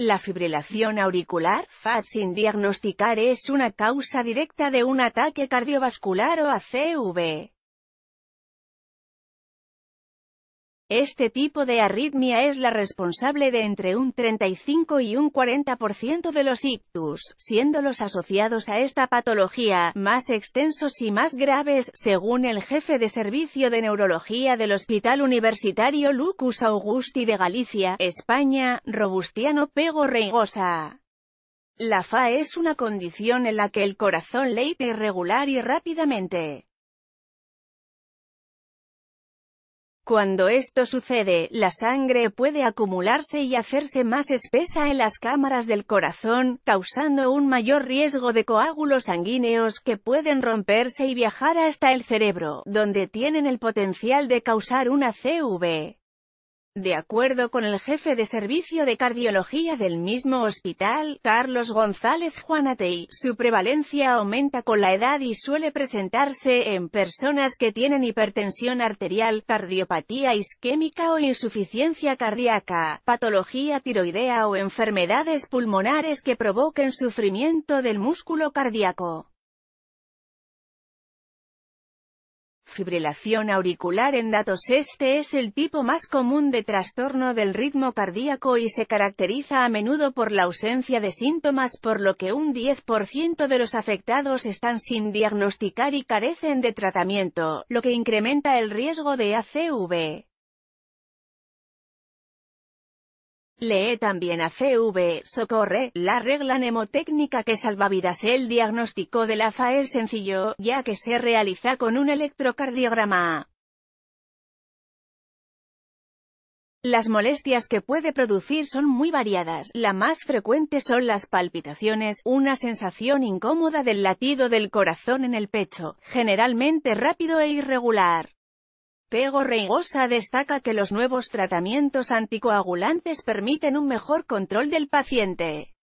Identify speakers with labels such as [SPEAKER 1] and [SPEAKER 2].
[SPEAKER 1] La fibrilación auricular FAD sin diagnosticar es una causa directa de un ataque cardiovascular o ACV. Este tipo de arritmia es la responsable de entre un 35 y un 40% de los ictus, siendo los asociados a esta patología más extensos y más graves, según el jefe de servicio de neurología del Hospital Universitario Lucus Augusti de Galicia, España, Robustiano Pego Reigosa. La FA e es una condición en la que el corazón leite irregular y rápidamente. Cuando esto sucede, la sangre puede acumularse y hacerse más espesa en las cámaras del corazón, causando un mayor riesgo de coágulos sanguíneos que pueden romperse y viajar hasta el cerebro, donde tienen el potencial de causar una CV. De acuerdo con el jefe de servicio de cardiología del mismo hospital, Carlos González Juanatey, su prevalencia aumenta con la edad y suele presentarse en personas que tienen hipertensión arterial, cardiopatía isquémica o insuficiencia cardíaca, patología tiroidea o enfermedades pulmonares que provoquen sufrimiento del músculo cardíaco. fibrilación auricular en datos Este es el tipo más común de trastorno del ritmo cardíaco y se caracteriza a menudo por la ausencia de síntomas por lo que un 10% de los afectados están sin diagnosticar y carecen de tratamiento, lo que incrementa el riesgo de ACV. Lee también a CV, Socorre, la regla mnemotécnica que salvavidas el diagnóstico de la FA e es sencillo, ya que se realiza con un electrocardiograma. Las molestias que puede producir son muy variadas, la más frecuente son las palpitaciones, una sensación incómoda del latido del corazón en el pecho, generalmente rápido e irregular. Pego Reigosa destaca que los nuevos tratamientos anticoagulantes permiten un mejor control del paciente.